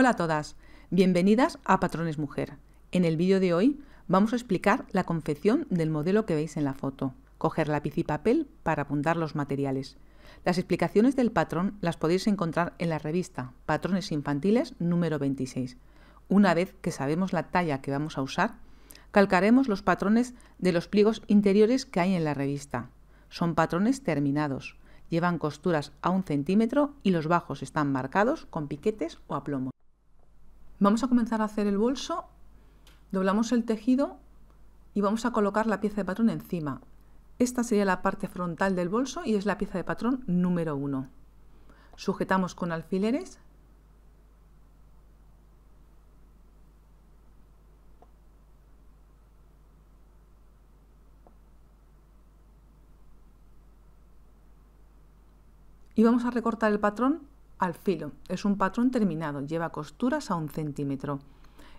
Hola a todas, bienvenidas a Patrones Mujer. En el vídeo de hoy vamos a explicar la confección del modelo que veis en la foto, coger lápiz y papel para apuntar los materiales. Las explicaciones del patrón las podéis encontrar en la revista Patrones Infantiles número 26. Una vez que sabemos la talla que vamos a usar, calcaremos los patrones de los pliegos interiores que hay en la revista. Son patrones terminados, llevan costuras a un centímetro y los bajos están marcados con piquetes o aplomos. Vamos a comenzar a hacer el bolso, doblamos el tejido y vamos a colocar la pieza de patrón encima. Esta sería la parte frontal del bolso y es la pieza de patrón número uno. Sujetamos con alfileres y vamos a recortar el patrón al filo. Es un patrón terminado, lleva costuras a un centímetro.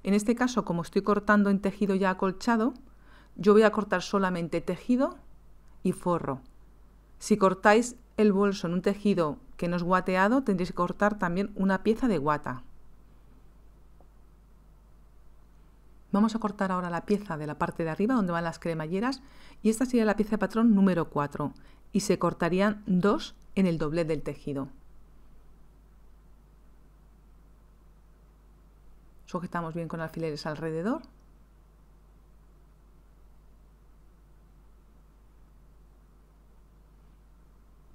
En este caso, como estoy cortando en tejido ya acolchado, yo voy a cortar solamente tejido y forro. Si cortáis el bolso en un tejido que no es guateado, tendréis que cortar también una pieza de guata. Vamos a cortar ahora la pieza de la parte de arriba donde van las cremalleras y esta sería la pieza de patrón número 4 y se cortarían dos en el doblez del tejido. Sujetamos bien con alfileres alrededor.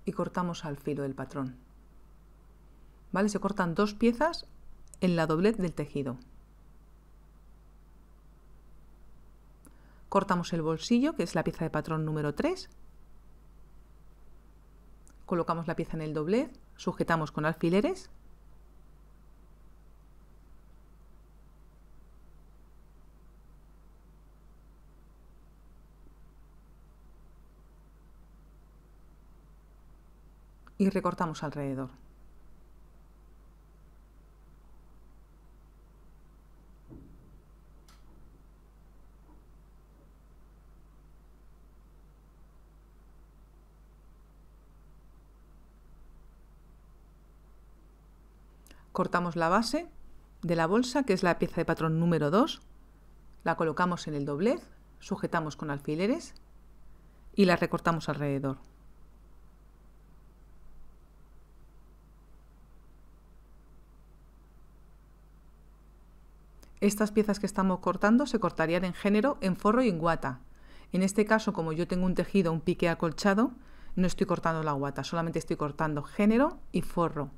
Y cortamos al filo del patrón. ¿Vale? Se cortan dos piezas en la doblez del tejido. Cortamos el bolsillo, que es la pieza de patrón número 3. Colocamos la pieza en el doblez, sujetamos con alfileres y recortamos alrededor. Cortamos la base de la bolsa, que es la pieza de patrón número 2, la colocamos en el doblez, sujetamos con alfileres y la recortamos alrededor. Estas piezas que estamos cortando se cortarían en género, en forro y en guata. En este caso, como yo tengo un tejido, un pique acolchado, no estoy cortando la guata, solamente estoy cortando género y forro.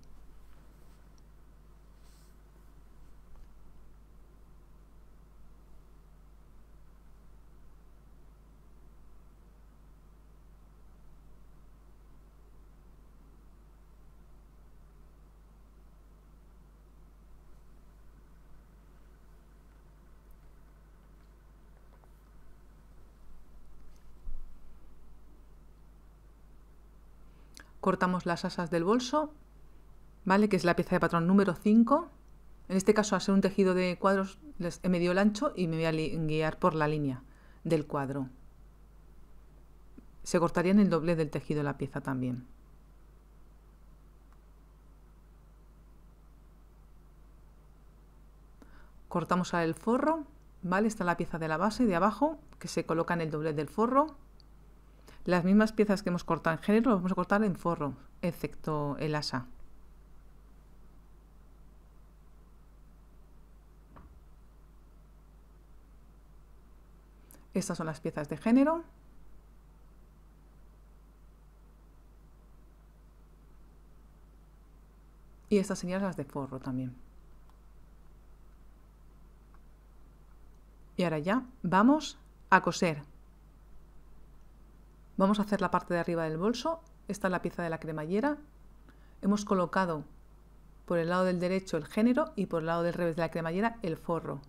cortamos las asas del bolso, ¿vale? Que es la pieza de patrón número 5. En este caso, al ser un tejido de cuadros, les he el ancho y me voy a guiar por la línea del cuadro. Se cortaría en el doble del tejido la pieza también. Cortamos el forro, ¿vale? Está la pieza de la base de abajo que se coloca en el doble del forro las mismas piezas que hemos cortado en género las vamos a cortar en forro, excepto el asa. Estas son las piezas de género. Y estas serían las de forro también. Y ahora ya vamos a coser Vamos a hacer la parte de arriba del bolso. Esta es la pieza de la cremallera. Hemos colocado por el lado del derecho el género y por el lado del revés de la cremallera el forro.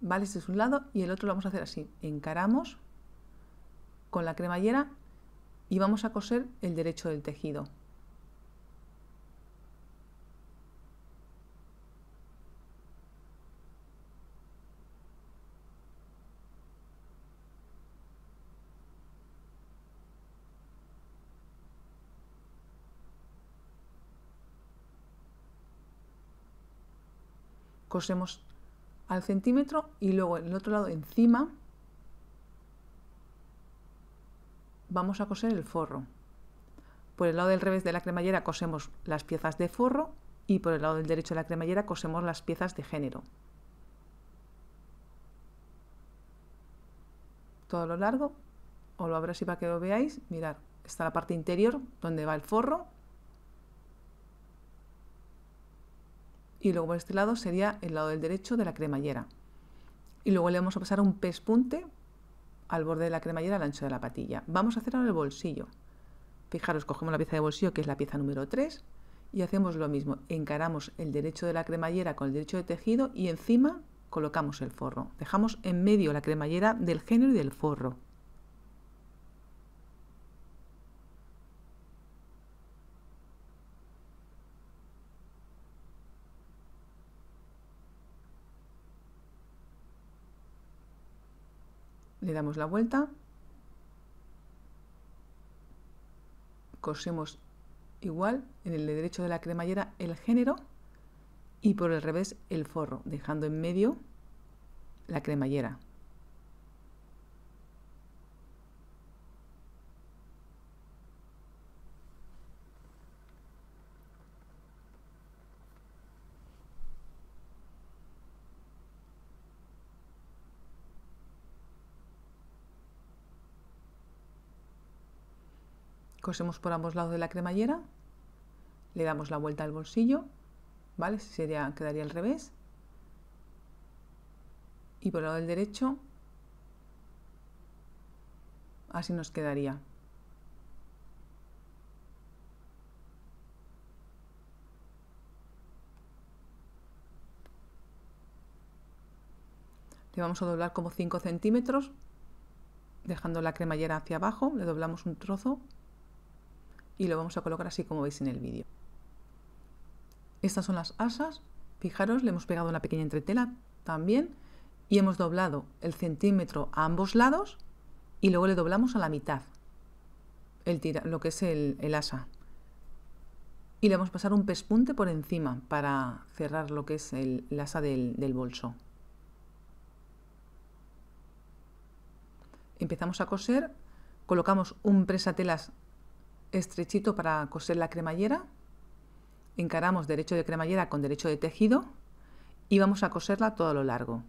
¿Vale? Este es un lado y el otro lo vamos a hacer así. Encaramos con la cremallera y vamos a coser el derecho del tejido. cosemos al centímetro y luego en el otro lado encima vamos a coser el forro. Por el lado del revés de la cremallera cosemos las piezas de forro y por el lado del derecho de la cremallera cosemos las piezas de género. Todo lo largo, os lo abro así para que lo veáis, mirad, está la parte interior donde va el forro y luego por este lado sería el lado del derecho de la cremallera. Y luego le vamos a pasar un pespunte al borde de la cremallera al ancho de la patilla. Vamos a hacer ahora el bolsillo. Fijaros, cogemos la pieza de bolsillo, que es la pieza número 3, y hacemos lo mismo. Encaramos el derecho de la cremallera con el derecho de tejido y encima colocamos el forro. Dejamos en medio la cremallera del género y del forro. le damos la vuelta, cosemos igual en el derecho de la cremallera el género y por el revés el forro, dejando en medio la cremallera. cosemos por ambos lados de la cremallera, le damos la vuelta al bolsillo, ¿vale? Sería, quedaría al revés. Y por el lado del derecho, así nos quedaría. Le vamos a doblar como 5 centímetros, dejando la cremallera hacia abajo, le doblamos un trozo y lo vamos a colocar así como veis en el vídeo. Estas son las asas, fijaros, le hemos pegado una pequeña entretela también y hemos doblado el centímetro a ambos lados y luego le doblamos a la mitad el lo que es el, asa. Y le vamos a pasar un pespunte por encima para cerrar lo que es el, asa del, del bolso. Empezamos a coser, colocamos un presatelas estrechito para coser la cremallera, encaramos derecho de cremallera con derecho de tejido y vamos a coserla todo lo largo.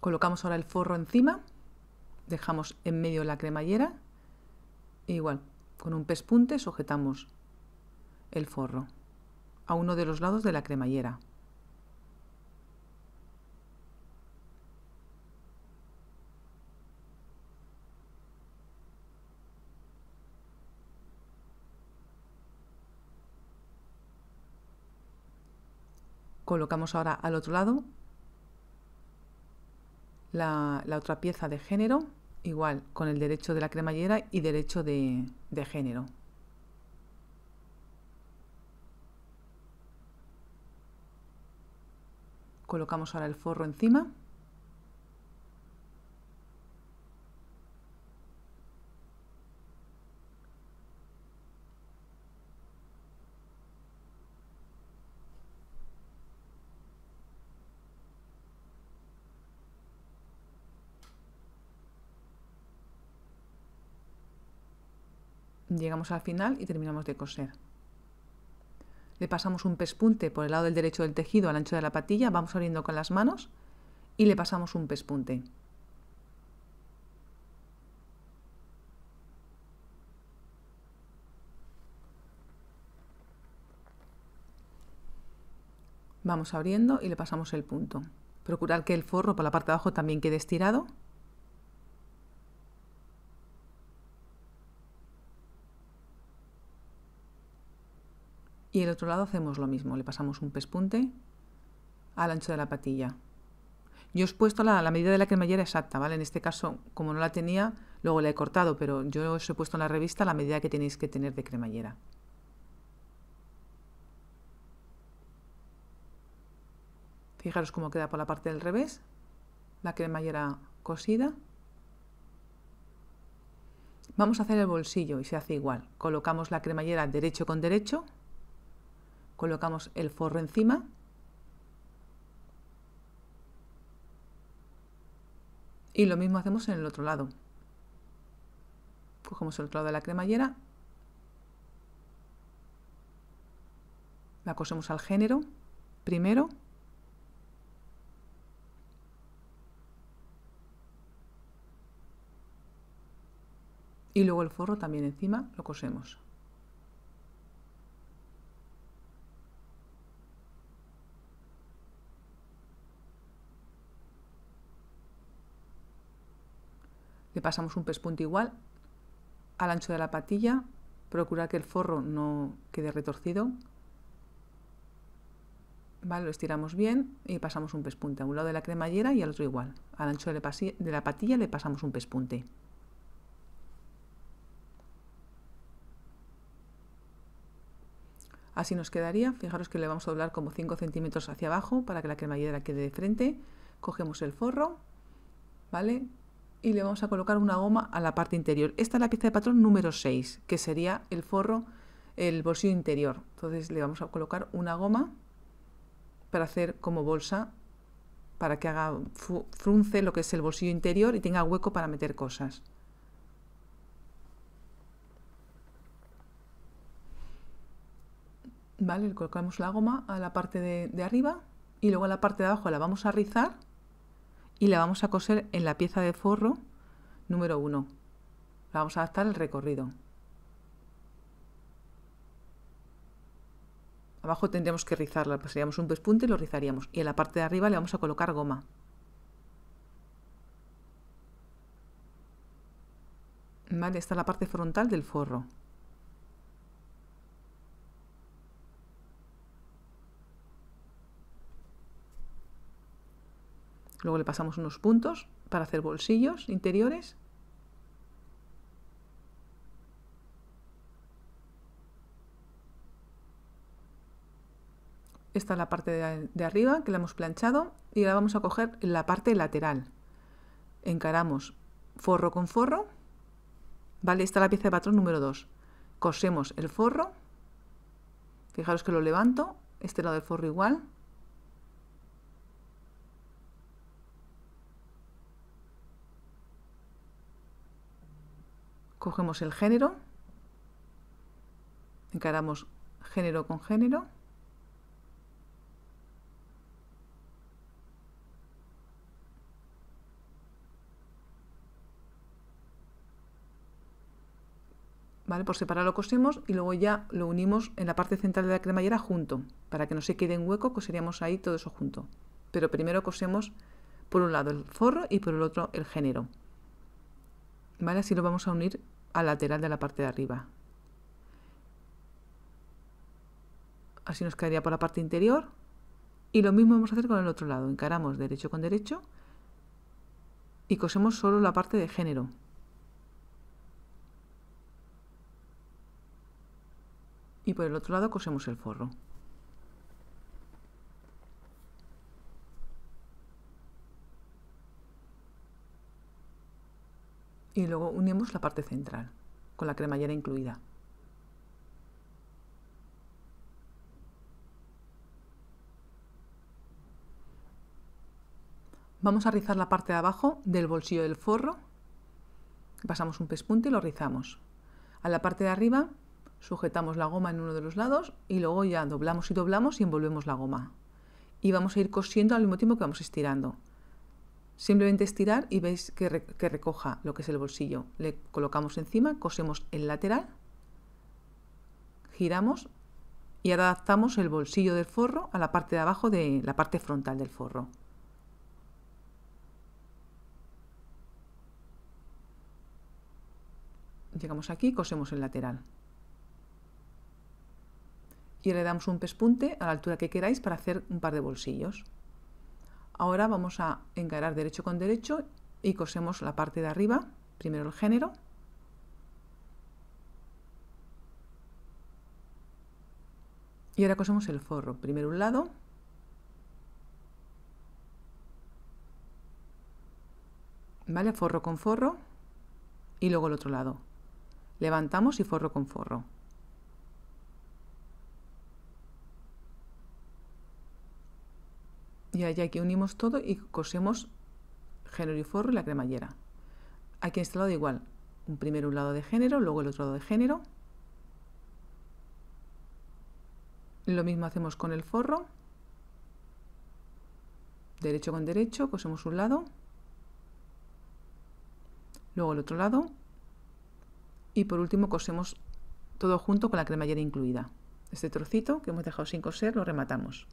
Colocamos ahora el forro encima, dejamos en medio la cremallera, igual con un pespunte sujetamos el forro a uno de los lados de la cremallera. colocamos ahora al otro lado la, la, otra pieza de género Igual, con el derecho de la cremallera y derecho de, género. Colocamos ahora el forro encima. Llegamos al final y terminamos de coser. Le pasamos un pespunte por el lado del derecho del tejido al ancho de la patilla, vamos abriendo con las manos y le pasamos un pespunte. Vamos abriendo y le pasamos el punto. Procurar que el forro por la parte de abajo también quede estirado Y el otro lado hacemos lo mismo, le pasamos un pespunte al ancho de la patilla. Yo os he puesto la, medida de la cremallera exacta, ¿vale? En este caso, como no la tenía, luego la he cortado, pero yo os he puesto en la revista la medida que tenéis que tener de cremallera. Fijaros cómo queda por la parte del revés, la cremallera cosida. Vamos a hacer el bolsillo y se hace igual. Colocamos la cremallera derecho con derecho colocamos el forro encima y lo mismo hacemos en el otro lado cogemos el otro lado de la cremallera la cosemos al género primero y luego el forro también encima lo cosemos Le pasamos un pespunte igual al ancho de la patilla, procurar que el forro no quede retorcido. Vale, lo estiramos bien y pasamos un pespunte a un lado de la cremallera y al otro igual. Al ancho de la, patilla le pasamos un pespunte. Así nos quedaría. Fijaros que le vamos a doblar como 5 centímetros hacia abajo para que la cremallera quede de frente. Cogemos el forro, ¿vale? y le vamos a colocar una goma a la parte interior. Esta es la pieza de patrón número 6, que sería el forro, el bolsillo interior. Entonces le vamos a colocar una goma para hacer como bolsa, para que haga frunce lo que es el bolsillo interior y tenga hueco para meter cosas. Vale, le colocamos la goma a la parte de, de arriba y luego a la parte de abajo la vamos a rizar y la vamos a coser en la pieza de forro número 1. La vamos a adaptar al recorrido. Abajo tendríamos que rizarla, pasaríamos pues un pespunte y lo rizaríamos. Y en la parte de arriba le vamos a colocar goma. Vale, esta es la parte frontal del forro. Luego le pasamos unos puntos para hacer bolsillos interiores. Esta es la parte de, arriba que la hemos planchado y ahora vamos a coger la parte lateral. Encaramos forro con forro. Vale, esta es la pieza de patrón número 2. Cosemos el forro. Fijaros que lo levanto, este lado del forro igual, Cogemos el género, encaramos género con género. ¿Vale? Por separado lo cosemos y luego ya lo unimos en la parte central de la cremallera junto, para que no se quede en hueco, coseríamos ahí todo eso junto. Pero primero cosemos por un lado el forro y por el otro el género. Así lo vamos a unir al lateral de la parte de arriba. Así nos quedaría por la parte interior. Y lo mismo vamos a hacer con el otro lado. Encaramos derecho con derecho y cosemos solo la parte de género. Y por el otro lado cosemos el forro. y luego unimos la parte central con la cremallera incluida. Vamos a rizar la parte de abajo del bolsillo del forro, pasamos un pespunte y lo rizamos. A la parte de arriba sujetamos la goma en uno de los lados y luego ya doblamos y doblamos y envolvemos la goma. Y vamos a ir cosiendo al mismo tiempo que vamos estirando. Simplemente estirar y veis que, recoja lo que es el bolsillo. Le colocamos encima, cosemos el lateral, giramos y adaptamos el bolsillo del forro a la parte de abajo de la parte frontal del forro. Llegamos aquí cosemos el lateral. Y le damos un pespunte a la altura que queráis para hacer un par de bolsillos. Ahora vamos a encarar derecho con derecho y cosemos la parte de arriba, primero el género. Y ahora cosemos el forro, primero un lado. ¿Vale? Forro con forro y luego el otro lado. Levantamos y forro con forro. Y allá aquí unimos todo y cosemos género y forro y la cremallera. Aquí en este lado igual, un primero un lado de género, luego el otro lado de género. Lo mismo hacemos con el forro. Derecho con derecho, cosemos un lado. Luego el otro lado. Y por último cosemos todo junto con la cremallera incluida. Este trocito que hemos dejado sin coser lo rematamos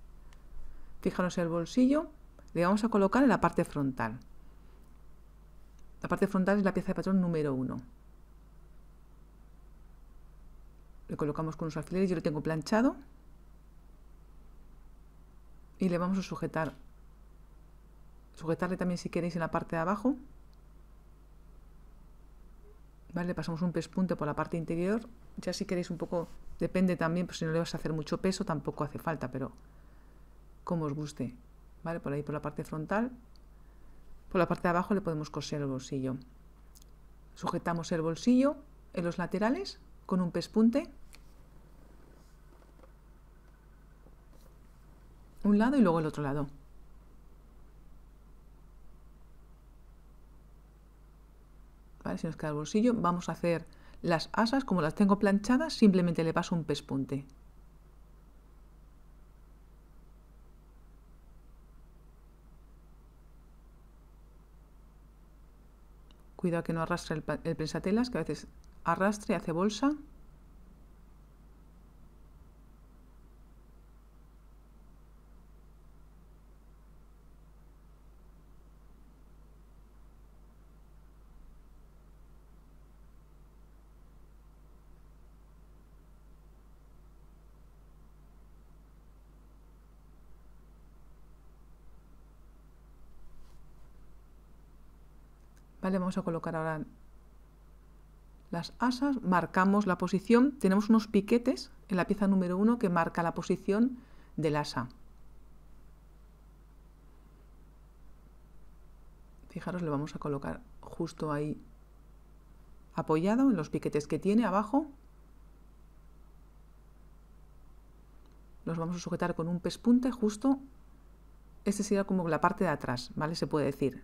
fijaros el bolsillo, le vamos a colocar en la parte frontal. La parte frontal es la pieza de patrón número 1. Le colocamos con unos alfileres, yo lo tengo planchado. Y le vamos a sujetar. Sujetarle también si queréis en la parte de abajo. ¿Vale? Le pasamos un pespunte por la parte interior. Ya si queréis un poco, depende también, pues si no le vas a hacer mucho peso tampoco hace falta, pero como os guste, ¿vale? Por ahí, por la parte frontal, por la parte de abajo le podemos coser el bolsillo. Sujetamos el bolsillo en los laterales con un pespunte, un lado y luego el otro lado. ¿Vale? Si nos queda el bolsillo, vamos a hacer las asas, como las tengo planchadas, simplemente le paso un pespunte. Cuidado que no arrastre el, el prensatelas, que a veces arrastre, hace bolsa vamos a colocar ahora las asas, marcamos la posición, tenemos unos piquetes en la pieza número 1 que marca la posición del asa. Fijaros, le vamos a colocar justo ahí apoyado en los piquetes que tiene abajo. Los vamos a sujetar con un pespunte justo. Este será como la parte de atrás, ¿vale? Se puede decir,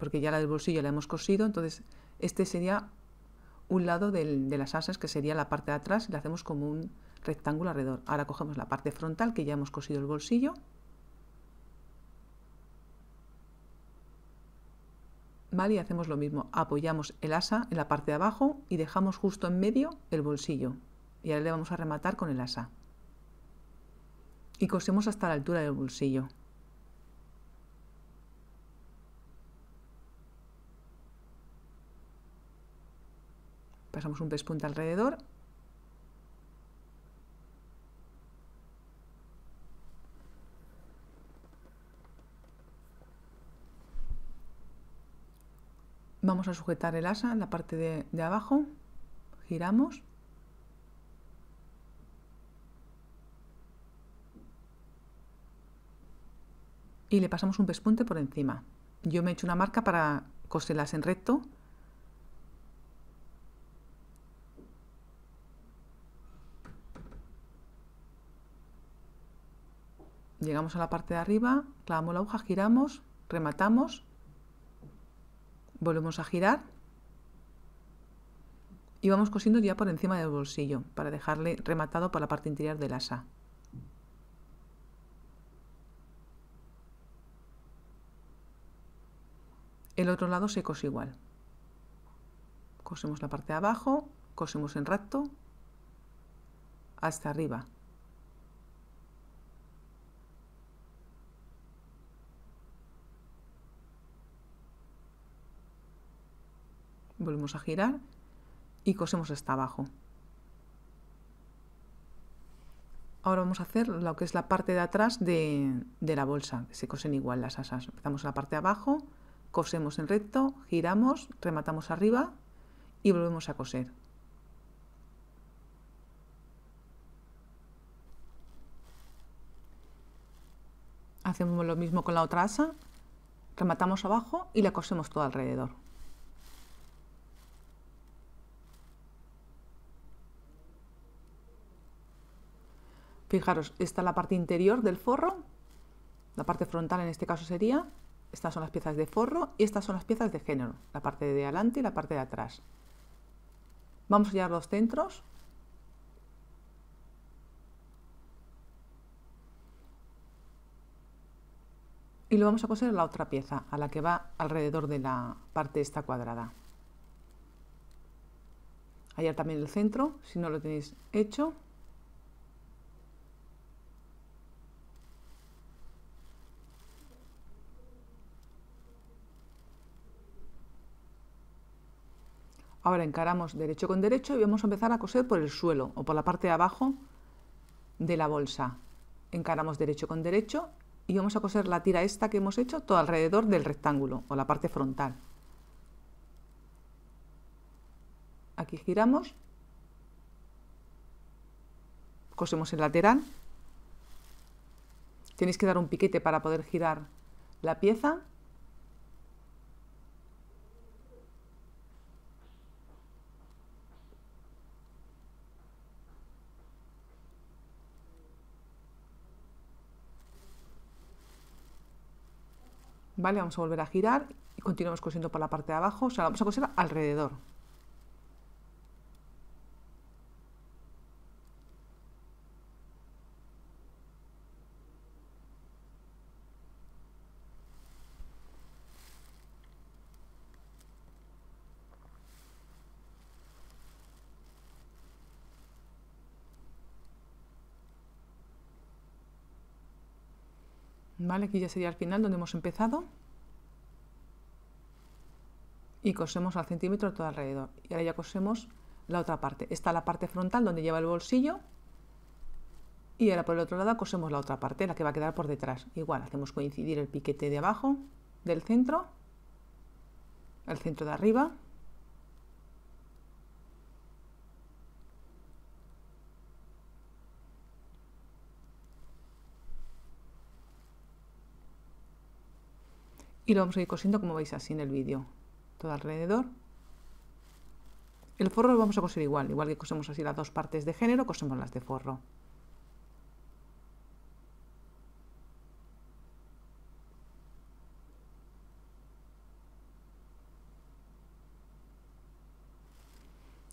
porque ya la del bolsillo la hemos cosido, entonces este sería un lado de las asas, que sería la parte de atrás, y la hacemos como un rectángulo alrededor. Ahora cogemos la parte frontal, que ya hemos cosido el bolsillo, ¿vale? Y hacemos lo mismo, apoyamos el asa en la parte de abajo y dejamos justo en medio el bolsillo. Y ahora le vamos a rematar con el asa. Y cosemos hasta la altura del bolsillo. Pasamos un pespunte alrededor. Vamos a sujetar el asa en la parte de, de abajo. Giramos. y le pasamos un pespunte por encima. Yo me he hecho una marca para coserlas en recto llegamos a la parte de arriba, clavamos la aguja, giramos, rematamos, volvemos a girar y vamos cosiendo ya por encima del bolsillo para dejarle rematado por la parte interior del asa. El otro lado se cose igual. Cosemos la parte de abajo, cosemos en rapto hasta arriba. volvemos a girar y cosemos hasta abajo. Ahora vamos a hacer lo que es la parte de atrás de, la bolsa, que se cosen igual las asas. Empezamos en la parte de abajo, cosemos en recto, giramos, rematamos arriba y volvemos a coser. Hacemos lo mismo con la otra asa, rematamos abajo y la cosemos todo alrededor. Fijaros, esta es la parte interior del forro, la parte frontal en este caso sería, estas son las piezas de forro y estas son las piezas de género, la parte de adelante y la parte de atrás. Vamos a hallar los centros. Y lo vamos a coser a la otra pieza, a la que va alrededor de la parte esta cuadrada. Hallar también el centro, si no lo tenéis hecho. Ahora encaramos derecho con derecho y vamos a empezar a coser por el suelo o por la parte de abajo de la bolsa. Encaramos derecho con derecho y vamos a coser la tira esta que hemos hecho todo alrededor del rectángulo o la parte frontal. Aquí giramos, cosemos el lateral, tenéis que dar un piquete para poder girar la pieza ¿vale? Vamos a volver a girar y continuamos cosiendo por la parte de abajo, o sea, vamos a coser alrededor, Aquí ya sería el final donde hemos empezado. Y cosemos al centímetro todo alrededor. Y ahora ya cosemos la otra parte. Está la parte frontal donde lleva el bolsillo. Y ahora por el otro lado cosemos la otra parte, la que va a quedar por detrás. Igual, hacemos coincidir el piquete de abajo del centro, el centro de arriba y lo vamos a ir cosiendo como veis así en el vídeo todo alrededor el forro lo vamos a coser igual igual que cosemos así las dos partes de género cosemos las de forro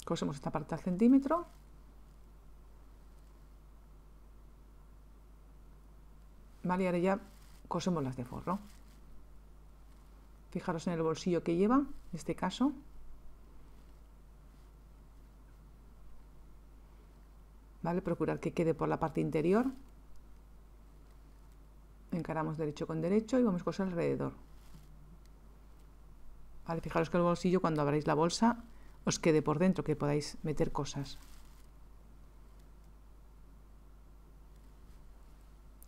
cosemos esta parte al centímetro vale ahora ya cosemos las de forro Fijaros en el bolsillo que lleva, en este caso. ¿Vale? Procurar que quede por la parte interior. Encaramos derecho con derecho y vamos a coser alrededor. ¿Vale? Fijaros que el bolsillo cuando abráis la bolsa os quede por dentro, que podáis meter cosas.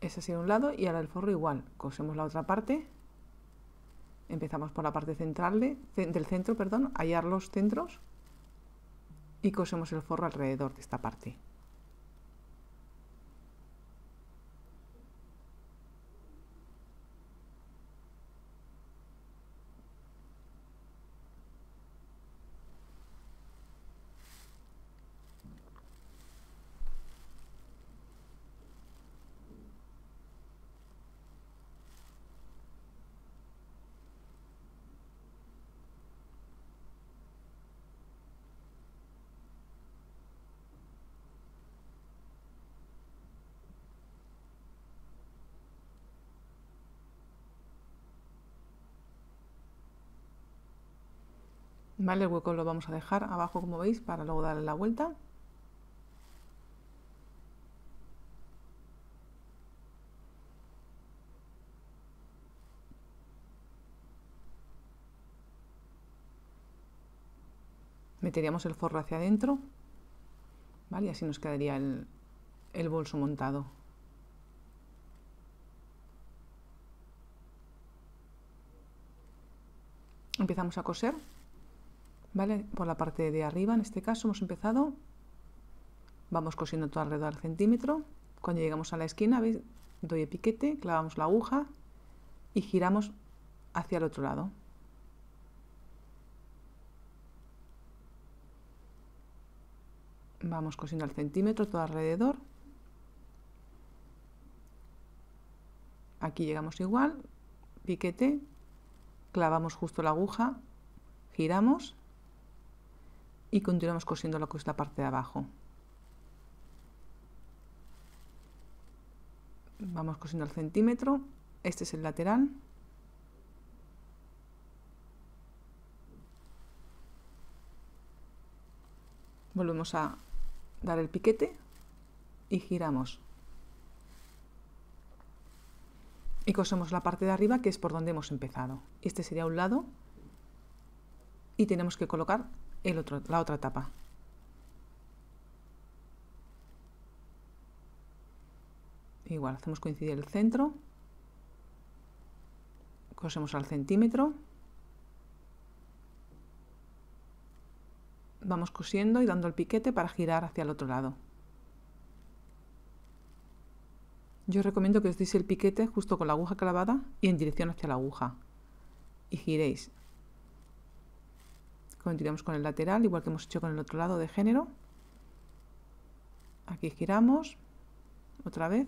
Ese ha un lado y ahora el forro igual. Cosemos la otra parte. Empezamos por la parte central del centro, perdón, hallar los centros y cosemos el forro alrededor de esta parte. El hueco lo vamos a dejar abajo como veis para luego darle la vuelta. Meteríamos el forro hacia adentro, ¿vale? Y así nos quedaría el bolso montado. Empezamos a coser por la parte de arriba, en este caso, hemos empezado. Vamos cosiendo todo alrededor del centímetro. Cuando llegamos a la esquina, Doy el piquete, clavamos la aguja y giramos hacia el otro lado. Vamos cosiendo al centímetro todo alrededor. Aquí llegamos igual, piquete, clavamos justo la aguja, giramos y continuamos cosiendo lo que la parte de abajo. Vamos cosiendo el centímetro, este es el lateral. Volvemos a dar el piquete y giramos. Y cosemos la parte de arriba que es por donde hemos empezado. Este sería un lado y tenemos que colocar el otro, la otra tapa. Igual, hacemos coincidir el centro, cosemos al centímetro, vamos cosiendo y dando el piquete para girar hacia el otro lado. Yo recomiendo que os deis el piquete justo con la aguja clavada y en dirección hacia la aguja. Y giréis continuamos con el lateral, igual que hemos hecho con el otro lado de género. Aquí giramos, otra vez.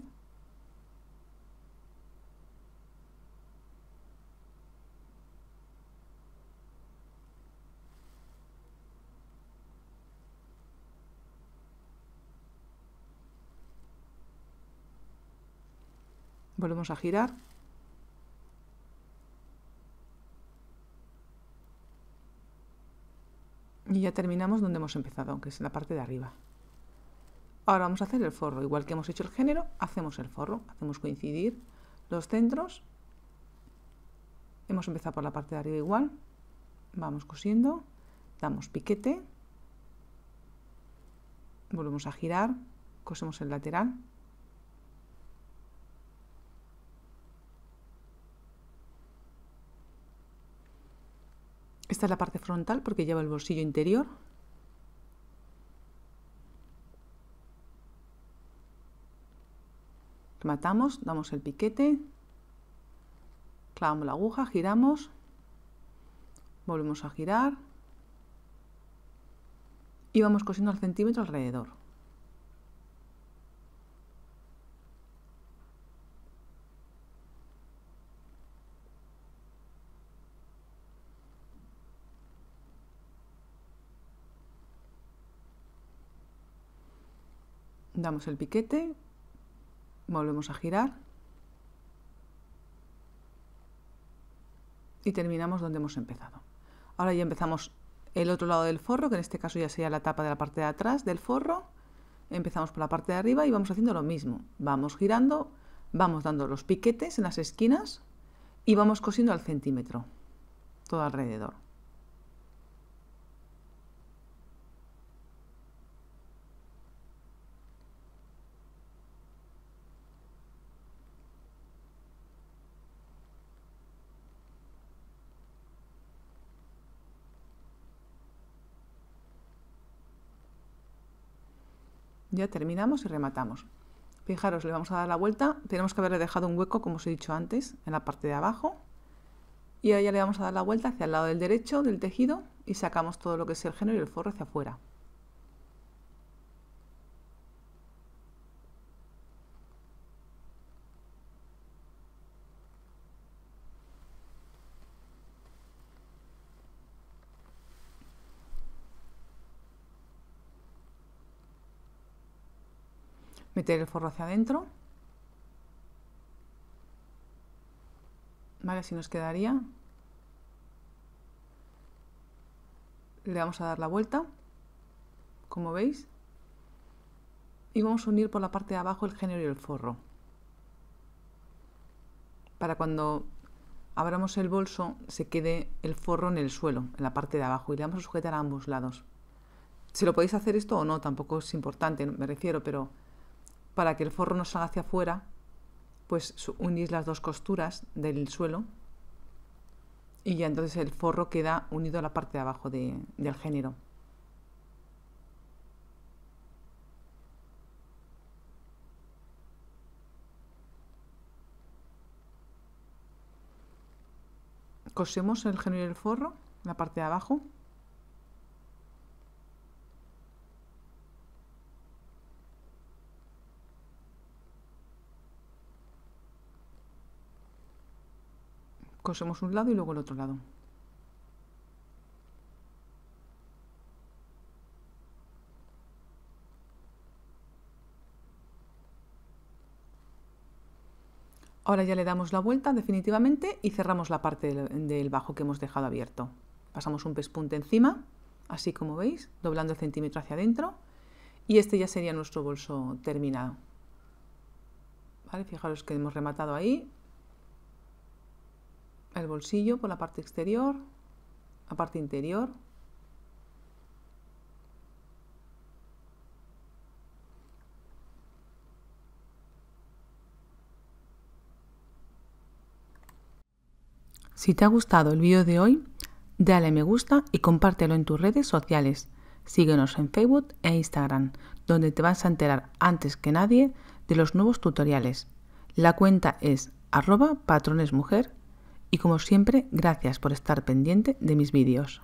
Volvemos a girar ya terminamos donde hemos empezado, aunque es en la parte de arriba. Ahora vamos a hacer el forro, igual que hemos hecho el género, hacemos el forro, hacemos coincidir los centros. Hemos empezado por la parte de arriba igual, vamos cosiendo, damos piquete, volvemos a girar, cosemos el lateral Esta es la parte frontal porque lleva el bolsillo interior. Matamos, damos el piquete, clavamos la aguja, giramos, volvemos a girar y vamos cosiendo al centímetro alrededor. damos el piquete, volvemos a girar y terminamos donde hemos empezado. Ahora ya empezamos el otro lado del forro, que en este caso ya sería la tapa de la parte de atrás del forro. Empezamos por la parte de arriba y vamos haciendo lo mismo. Vamos girando, vamos dando los piquetes en las esquinas y vamos cosiendo al centímetro, todo alrededor. Ya terminamos y rematamos. Fijaros, le vamos a dar la vuelta. Tenemos que haberle dejado un hueco, como os he dicho antes, en la parte de abajo. Y ahora ya le vamos a dar la vuelta hacia el lado del derecho del tejido y sacamos todo lo que es el género y el forro hacia afuera. meter el forro hacia adentro. Vale, así nos quedaría. Le vamos a dar la vuelta, como veis. Y vamos a unir por la parte de abajo el género y el forro. Para cuando abramos el bolso se quede el forro en el suelo, en la parte de abajo. Y le vamos a sujetar a ambos lados. Si lo podéis hacer esto o no, tampoco es importante, me refiero, pero para que el forro no salga hacia afuera, pues unís las dos costuras del suelo y ya entonces el forro queda unido a la parte de abajo del género. Cosemos el género y el forro, la parte de abajo. cosemos un lado y luego el otro lado Ahora ya le damos la vuelta definitivamente y cerramos la parte del, bajo que hemos dejado abierto. Pasamos un pespunte encima, así como veis, doblando el centímetro hacia adentro y este ya sería nuestro bolso terminado. ¿Vale? Fijaros que hemos rematado ahí el bolsillo por la parte exterior, la parte interior. Si te ha gustado el vídeo de hoy, dale me gusta y compártelo en tus redes sociales. Síguenos en Facebook e Instagram, donde te vas a enterar antes que nadie de los nuevos tutoriales. La cuenta es arroba patronesmujer.com y como siempre, gracias por estar pendiente de mis vídeos.